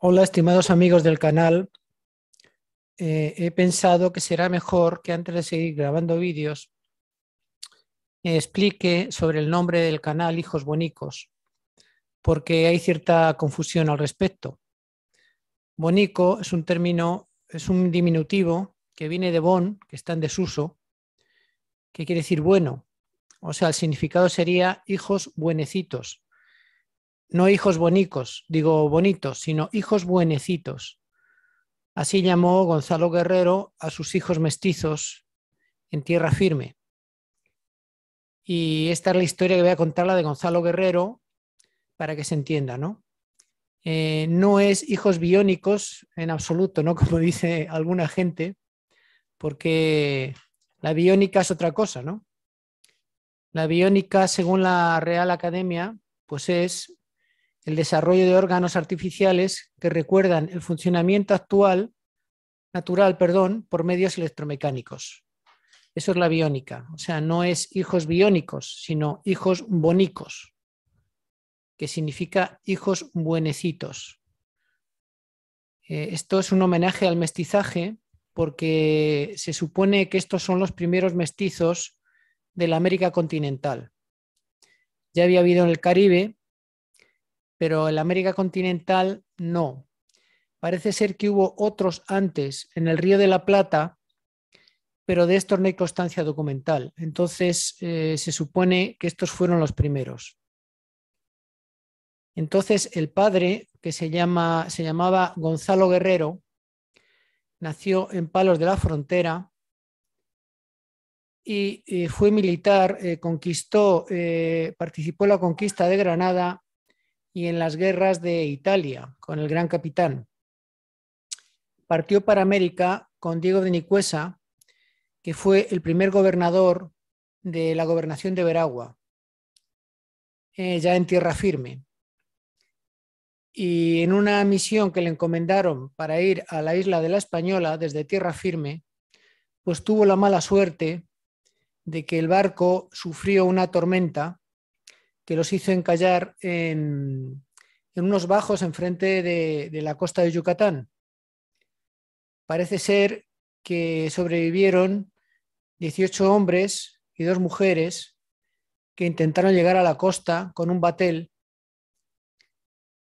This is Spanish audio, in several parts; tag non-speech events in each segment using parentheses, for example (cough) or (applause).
Hola, estimados amigos del canal. Eh, he pensado que será mejor que antes de seguir grabando vídeos explique sobre el nombre del canal Hijos Bonicos, porque hay cierta confusión al respecto. Bonico es un término, es un diminutivo que viene de bon, que está en desuso, que quiere decir bueno. O sea, el significado sería hijos buenecitos no hijos bonicos, digo bonitos, sino hijos buenecitos. Así llamó Gonzalo Guerrero a sus hijos mestizos en tierra firme. Y esta es la historia que voy a contar, la de Gonzalo Guerrero, para que se entienda, ¿no? Eh, no es hijos biónicos en absoluto, ¿no? (laughs) Como dice alguna gente, porque la biónica es otra cosa, ¿no? La biónica, según la Real Academia, pues es el desarrollo de órganos artificiales que recuerdan el funcionamiento actual, natural, perdón, por medios electromecánicos. Eso es la biónica, o sea, no es hijos biónicos, sino hijos bonicos, que significa hijos buenecitos. Eh, esto es un homenaje al mestizaje porque se supone que estos son los primeros mestizos de la América continental. Ya había habido en el Caribe, pero en América continental no. Parece ser que hubo otros antes en el Río de la Plata, pero de estos no hay constancia documental. Entonces eh, se supone que estos fueron los primeros. Entonces el padre, que se, llama, se llamaba Gonzalo Guerrero, nació en Palos de la Frontera y eh, fue militar, eh, conquistó, participó en la conquista de Granada y en las guerras de Italia con el gran capitán. Partió para América con Diego de Nicuesa, que fue el primer gobernador de la gobernación de Veragua, eh, ya en tierra firme. Y en una misión que le encomendaron para ir a la isla de la Española desde tierra firme, pues tuvo la mala suerte de que el barco sufrió una tormenta que los hizo encallar en, unos bajos enfrente de, de la costa de Yucatán. Parece ser que sobrevivieron 18 hombres y dos mujeres que intentaron llegar a la costa con un batel,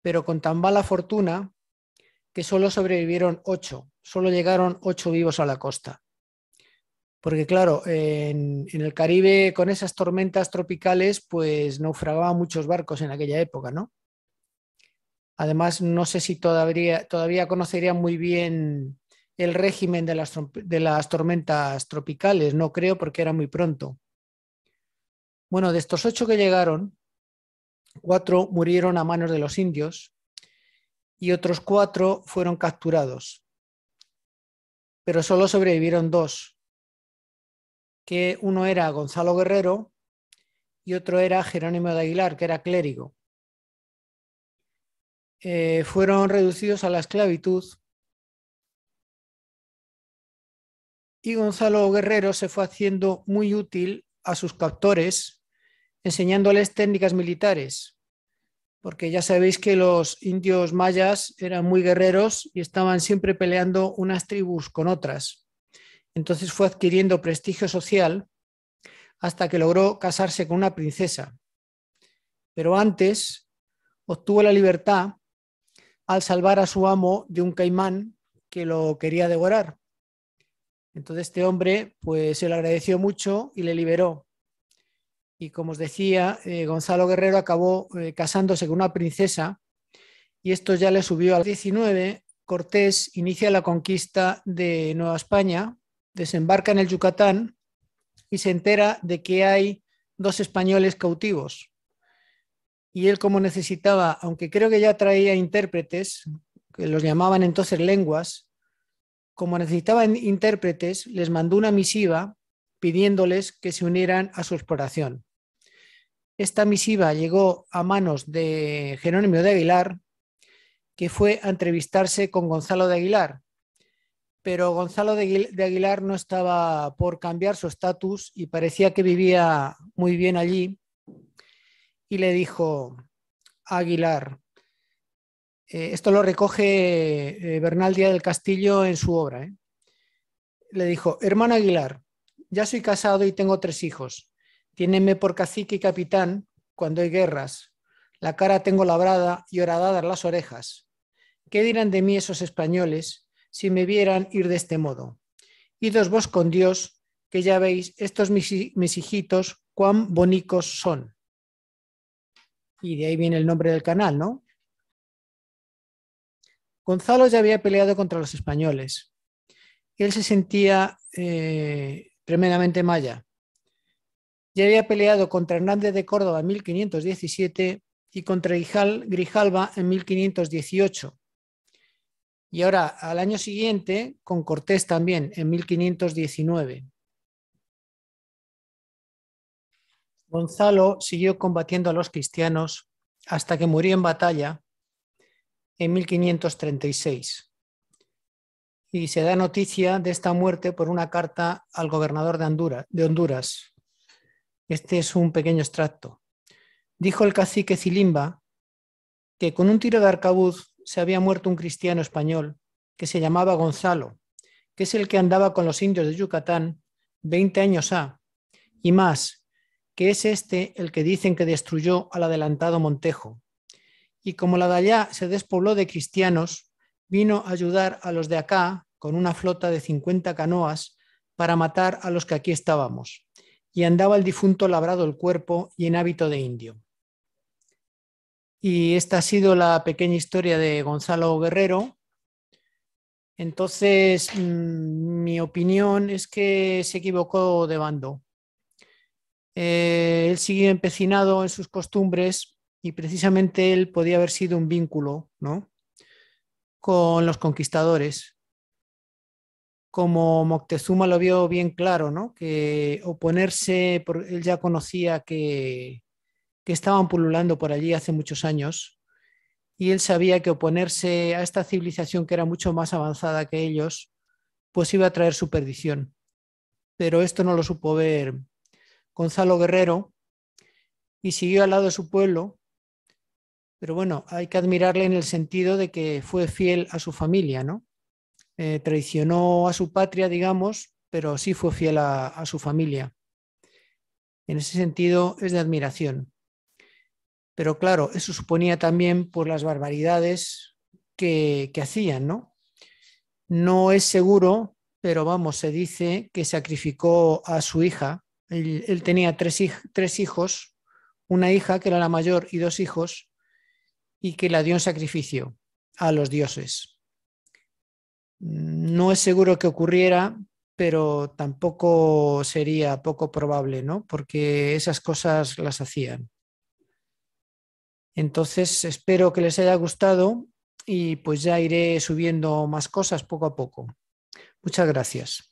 pero con tan mala fortuna que solo sobrevivieron ocho, solo llegaron ocho vivos a la costa. Porque claro, en, el Caribe con esas tormentas tropicales, pues naufragaban muchos barcos en aquella época, ¿no? Además, no sé si todavía, todavía conocerían muy bien el régimen de las, de las tormentas tropicales, no creo, porque era muy pronto. Bueno, de estos ocho que llegaron, cuatro murieron a manos de los indios y otros cuatro fueron capturados, pero solo sobrevivieron dos que uno era Gonzalo Guerrero y otro era Jerónimo de Aguilar, que era clérigo. Eh, fueron reducidos a la esclavitud y Gonzalo Guerrero se fue haciendo muy útil a sus captores, enseñándoles técnicas militares, porque ya sabéis que los indios mayas eran muy guerreros y estaban siempre peleando unas tribus con otras. Entonces fue adquiriendo prestigio social hasta que logró casarse con una princesa. Pero antes obtuvo la libertad al salvar a su amo de un caimán que lo quería devorar. Entonces este hombre pues se lo agradeció mucho y le liberó. Y como os decía, eh, Gonzalo Guerrero acabó eh, casándose con una princesa y esto ya le subió al 19. Cortés inicia la conquista de Nueva España desembarca en el Yucatán y se entera de que hay dos españoles cautivos. Y él como necesitaba, aunque creo que ya traía intérpretes, que los llamaban entonces lenguas, como necesitaban intérpretes, les mandó una misiva pidiéndoles que se unieran a su exploración. Esta misiva llegó a manos de Jerónimo de Aguilar, que fue a entrevistarse con Gonzalo de Aguilar, pero Gonzalo de Aguilar no estaba por cambiar su estatus y parecía que vivía muy bien allí. Y le dijo, Aguilar, eh, esto lo recoge eh, Bernal Díaz del Castillo en su obra, ¿eh?". le dijo, hermano Aguilar, ya soy casado y tengo tres hijos. tiéneme por cacique y capitán cuando hay guerras. La cara tengo labrada y horadadas las orejas. ¿Qué dirán de mí esos españoles si me vieran ir de este modo. Idos vos con Dios, que ya veis, estos mis, hijitos, cuán bonicos son. Y de ahí viene el nombre del canal, ¿no? Gonzalo ya había peleado contra los españoles. Él se sentía eh, tremendamente maya. Ya había peleado contra Hernández de Córdoba en 1517 y contra Grijalva en 1518. Y ahora, al año siguiente, con Cortés también, en 1519. Gonzalo siguió combatiendo a los cristianos hasta que murió en batalla en 1536. Y se da noticia de esta muerte por una carta al gobernador de, Honduras, de Honduras. Este es un pequeño extracto. Dijo el cacique Zilimba que con un tiro de arcabuz se había muerto un cristiano español que se llamaba Gonzalo, que es el que andaba con los indios de Yucatán 20 años ha, y más, que es este el que dicen que destruyó al adelantado Montejo. Y como la de allá se despobló de cristianos, vino a ayudar a los de acá con una flota de 50 canoas para matar a los que aquí estábamos. Y andaba el difunto labrado el cuerpo y en hábito de indio. Y esta ha sido la pequeña historia de Gonzalo Guerrero. Entonces, mm, mi opinión es que se equivocó de bando. Eh, él siguió empecinado en sus costumbres y precisamente él podía haber sido un vínculo ¿no? con los conquistadores. Como Moctezuma lo vio bien claro, ¿no? que oponerse, él ya conocía que, que estaban pululando por allí hace muchos años y él sabía que oponerse a esta civilización que era mucho más avanzada que ellos, pues iba a traer su perdición. Pero esto no lo supo ver Gonzalo Guerrero y siguió al lado de su pueblo. Pero bueno, hay que admirarle en el sentido de que fue fiel a su familia, ¿no? Eh, traicionó a su patria, digamos, pero sí fue fiel a su familia. En ese sentido es de admiración. Pero claro, eso suponía también por las barbaridades que, hacían, ¿no? No es seguro, pero vamos, se dice que sacrificó a su hija. Él, tenía tres, tres hijos, una hija que era la mayor y dos hijos, y que la dio en sacrificio a los dioses. No es seguro que ocurriera, pero tampoco sería poco probable, ¿no? Porque esas cosas las hacían. Entonces, espero que les haya gustado y pues ya iré subiendo más cosas poco a poco. Muchas gracias.